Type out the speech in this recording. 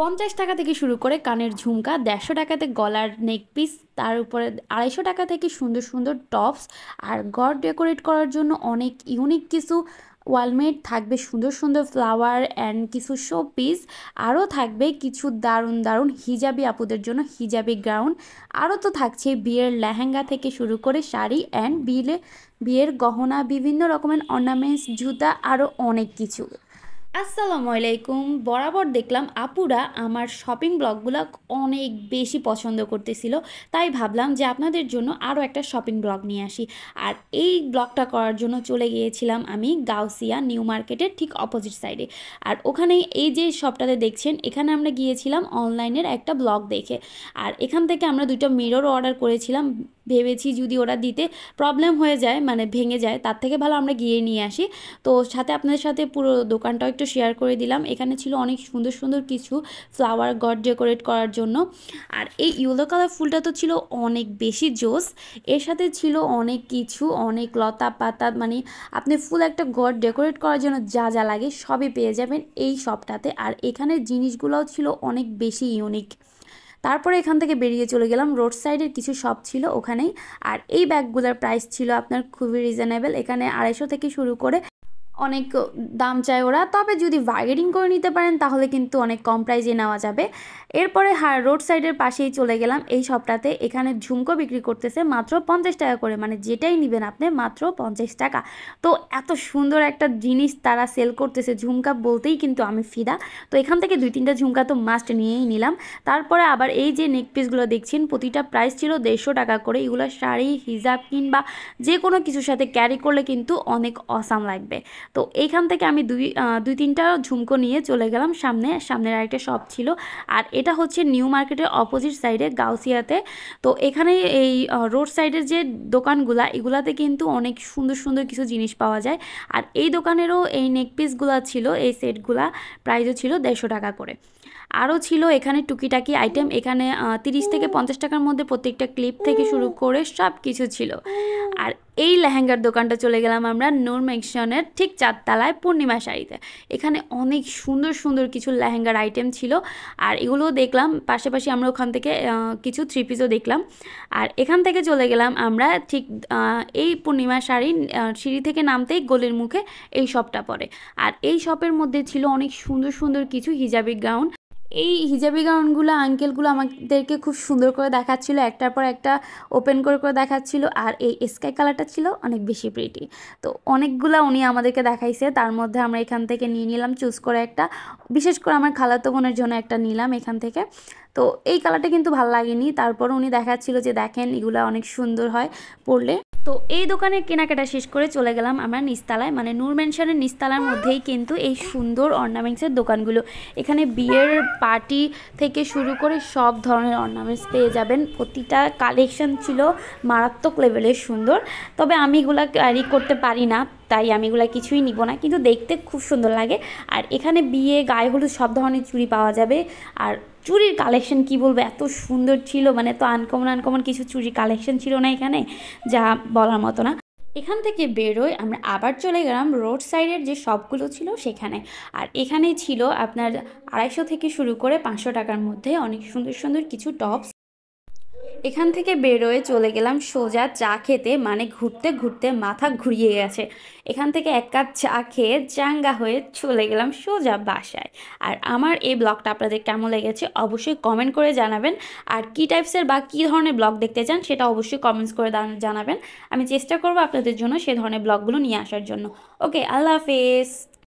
পঞ্চাশ টাকা থেকে শুরু করে কানের ঝুমকা দেড়শো টাকাতে গলার নেকপিস তার উপরে আড়াইশো টাকা থেকে সুন্দর সুন্দর টপস আর ঘর ডেকোরেট করার জন্য অনেক ইউনিক কিছু ওয়ালমেট থাকবে সুন্দর সুন্দর ফ্লাওয়ার অ্যান্ড কিছু শো পিস আরও থাকবে কিছু দারুণ দারুণ হিজাবি আপুদের জন্য হিজাবি গ্রাউন্ড আরও তো থাকছে বিয়ের লেহেঙ্গা থেকে শুরু করে শাড়ি অ্যান্ড বিলে বিয়ের গহনা বিভিন্ন রকমের অর্নামেন্টস জুতা আরও অনেক কিছু আসসালামু আলাইকুম বরাবর দেখলাম আপুরা আমার শপিং ব্লগগুলো অনেক বেশি পছন্দ করতেছিল তাই ভাবলাম যে আপনাদের জন্য আরও একটা শপিং ব্লগ নিয়ে আসি আর এই ব্লগটা করার জন্য চলে গিয়েছিলাম আমি গাউসিয়া নিউ মার্কেটের ঠিক অপোজিট সাইডে আর ওখানে এই যে শপটাতে দেখছেন এখানে আমরা গিয়েছিলাম অনলাইনের একটা ব্লগ দেখে আর এখান থেকে আমরা দুটো মিরর অর্ডার করেছিলাম ভেবেছি যদি ওরা দিতে প্রবলেম হয়ে যায় মানে ভেঙে যায় তার থেকে ভালো আমরা গিয়ে নিয়ে আসি তো সাথে আপনাদের সাথে পুরো দোকানটাও একটু শেয়ার করে দিলাম এখানে ছিল অনেক সুন্দর সুন্দর কিছু ফ্লাওয়ার গড ডেকোরেট করার জন্য আর এই ইয়েলো কালার ফুলটা তো ছিল অনেক বেশি জোস এর সাথে ছিল অনেক কিছু অনেক লতা পাতা মানে আপনি ফুল একটা গড ডেকোরেট করার জন্য যা যা লাগে সবই পেয়ে যাবেন এই শপটাতে আর এখানের জিনিসগুলোও ছিল অনেক বেশি ইউনিক তারপরে এখান থেকে বেরিয়ে চলে গেলাম রোড সাইডের কিছু শপ ছিল ওখানেই আর এই ব্যাগগুলোর প্রাইস ছিল আপনার খুবই রিজনেবল এখানে আড়াইশো থেকে শুরু করে অনেক দাম চায় ওরা তবে যদি বার্গেনিং করে নিতে পারেন তাহলে কিন্তু অনেক কম প্রাইজে নেওয়া যাবে এরপরে হ্যাঁ রোড সাইডের পাশেই চলে গেলাম এই শপটাতে এখানে ঝুমকো বিক্রি করতেছে মাত্র পঞ্চাশ টাকা করে মানে যেটাই নেবেন আপনি মাত্র পঞ্চাশ টাকা তো এত সুন্দর একটা জিনিস তারা সেল করতেছে ঝুমকা বলতেই কিন্তু আমি ফিদা তো এখান থেকে দুই তিনটা ঝুমকা তো মাস্ট নিয়েই নিলাম তারপরে আবার এই যে নেক পিসগুলো দেখছেন প্রতিটা প্রাইস ছিল দেড়শো টাকা করে এগুলো শাড়ি হিজাব কিংবা যে কোনো কিছুর সাথে ক্যারি করলে কিন্তু অনেক অসাম লাগবে তো এইখান থেকে আমি দুই দুই তিনটা ঝুমকো নিয়ে চলে গেলাম সামনে সামনের আরেকটা শপ ছিল আর এটা হচ্ছে নিউ মার্কেটের অপোজিট সাইডে গাউসিয়াতে তো এখানে এই রোড সাইডের যে দোকানগুলা এগুলাতে কিন্তু অনেক সুন্দর সুন্দর কিছু জিনিস পাওয়া যায় আর এই দোকানেরও এই নেকপিসগুলা ছিল এই সেটগুলা প্রাইজও ছিল দেড়শো টাকা করে আরও ছিল এখানে টুকিটাকি আইটেম এখানে তিরিশ থেকে পঞ্চাশ টাকার মধ্যে প্রত্যেকটা ক্লিপ থেকে শুরু করে সব কিছু ছিল আর এই লেহেঙ্গার দোকানটা চলে গেলাম আমরা নূর ম্যাকশনের ঠিক চারতলায় পূর্ণিমা শাড়িতে এখানে অনেক সুন্দর সুন্দর কিছু লেহেঙ্গার আইটেম ছিল আর এগুলোও দেখলাম পাশাপাশি আমরা ওখান থেকে কিছু থ্রি পিসও দেখলাম আর এখান থেকে চলে গেলাম আমরা ঠিক এই পূর্ণিমা শাড়ি সিঁড়ি থেকে নামতেই গলির মুখে এই শপটা পড়ে আর এই শপের মধ্যে ছিল অনেক সুন্দর সুন্দর কিছু হিজাবি গাউন এই হিজাবি গাউনগুলো আঙ্কেলগুলো আমাদেরকে খুব সুন্দর করে দেখাচ্ছিল একটার পর একটা ওপেন করে করে দেখাচ্ছিল আর এই স্কাই কালারটা ছিল অনেক বেশি প্রিটি তো অনেকগুলো উনি আমাদেরকে দেখাইছে তার মধ্যে আমরা এখান থেকে নিয়ে নিলাম চুজ করে একটা বিশেষ করে আমার খালাতো বোনের জন্য একটা নিলাম এখান থেকে তো এই কালারটা কিন্তু ভালো লাগেনি তারপর উনি দেখাচ্ছিল যে দেখেন এগুলো অনেক সুন্দর হয় পরলে তো এই দোকানের কেনাকাটা শেষ করে চলে গেলাম আমরা নিস্তালায় মানে নূর মেনশনের নিস্তালার মধ্যেই কিন্তু এই সুন্দর অর্নামেন্টসের দোকানগুলো এখানে বিয়ের পার্টি থেকে শুরু করে সব ধরনের অর্নামেন্টস পেয়ে যাবেন প্রতিটা কালেকশন ছিল মারাত্মক লেভেলের সুন্দর তবে আমি এগুলো ক্যারি করতে পারি না তাই আমি এগুলো কিছুই নিব না কিন্তু দেখতে খুব সুন্দর লাগে আর এখানে বিয়ে গায়ে হলুদ সব ধরনের চুড়ি পাওয়া যাবে আর চুরির কালেকশন কি বলবো এত সুন্দর ছিল মানে তো আনকমন আনকমন কিছু চুরির কালেকশন ছিল না এখানে যা বলার মতো না এখান থেকে বেরোয় আমরা আবার চলে গেলাম রোড সাইডের যে সবগুলো ছিল সেখানে আর এখানে ছিল আপনার আড়াইশো থেকে শুরু করে পাঁচশো টাকার মধ্যে অনেক সুন্দর সুন্দর কিছু টপস এখান থেকে বেরোয় চলে গেলাম সোজা চা খেতে মানে ঘুরতে ঘুরতে মাথা ঘুরিয়ে গেছে এখান থেকে এক কাপ চা খেয়ে চাঙ্গা হয়ে চলে গেলাম সোজা বাসায় আর আমার এই ব্লগটা আপনাদের কেমন লেগেছে অবশ্যই কমেন্ট করে জানাবেন আর কী টাইপসের বা কী ধরনের ব্লগ দেখতে চান সেটা অবশ্যই কমেন্টস করে জানাবেন আমি চেষ্টা করবো আপনাদের জন্য সে ধরনের ব্লগগুলো নিয়ে আসার জন্য ওকে আল্লাহ হাফেজ